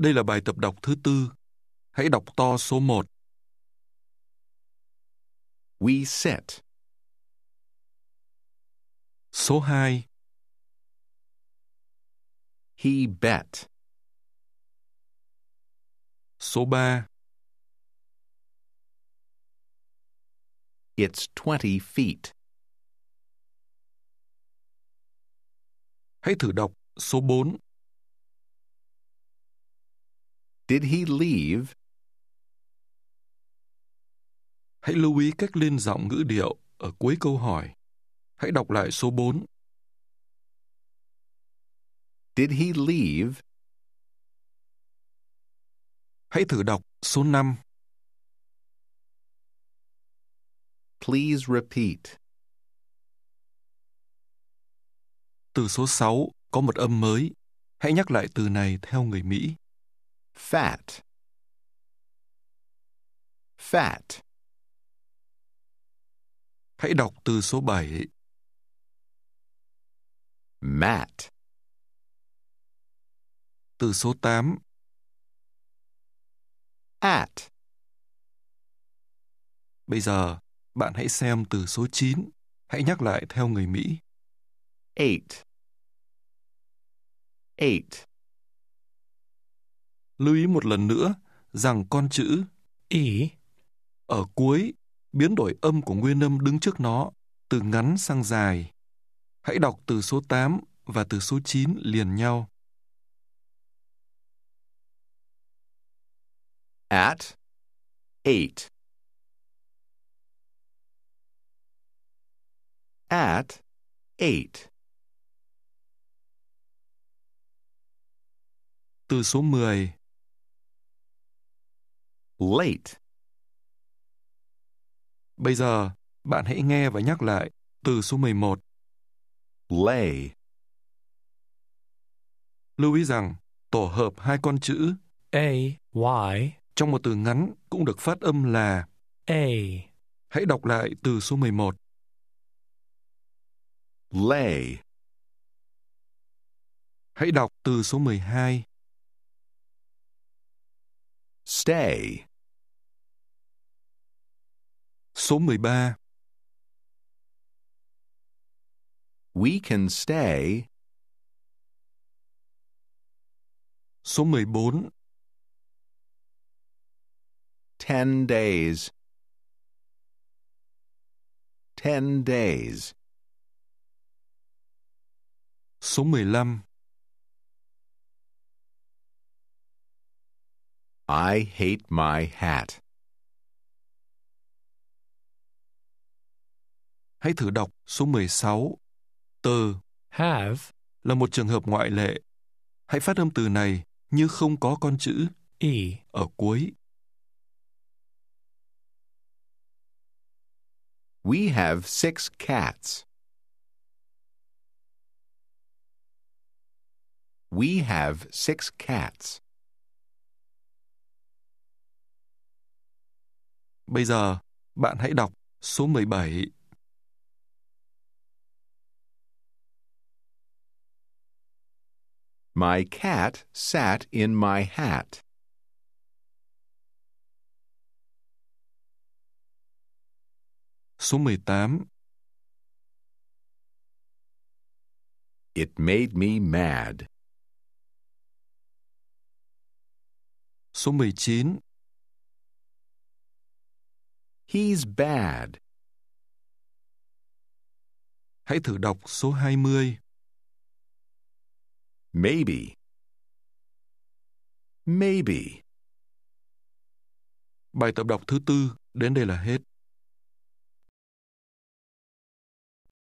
Đây là bài tập đọc thứ tư. Hãy đọc to số một We set. Số hai He bet. Số ba It's 20 feet. Hãy thử đọc số 4 Did he leave? Hãy lưu ý cách lên giọng ngữ điệu ở cuối câu hỏi. Hãy đọc lại số 4. Did he leave? Hãy thử đọc số 5. Please repeat. Từ số 6 có một âm mới. Hãy nhắc lại từ này theo người Mỹ fat fat Hãy đọc từ số 7. Mat. Từ số 8. At. Bây giờ, bạn hãy xem từ số 9. Hãy nhắc lại theo người Mỹ. Eight. Eight lưu ý một lần nữa rằng con chữ ý ở cuối biến đổi âm của nguyên âm đứng trước nó từ ngắn sang dài. Hãy đọc từ số 8 và từ số 9 liền nhau. At 8 At 8 Từ số 10 late. Bây giờ, bạn hãy nghe và nhắc lại từ số 11. Lay. Lưu ý rằng tổ hợp hai con chữ a y trong một từ ngắn cũng được phát âm là a. Hãy đọc lại từ số 11. Lay. Hãy đọc từ số 12. Stay. Số 13 We can stay. Số 14 10 days. 10 days. Số 15 I hate my hat. Hãy thử đọc số 16. Từ have là một trường hợp ngoại lệ. Hãy phát âm từ này như không có con chữ e ở cuối. We have six cats. We have six cats. Bây giờ, bạn hãy đọc số 17. My cat sat in my hat. Số 18 It made me mad. Số 19 He's bad. Hãy thử đọc số 20. Maybe. Maybe. Bài tập đọc thứ tư đến đây là hết.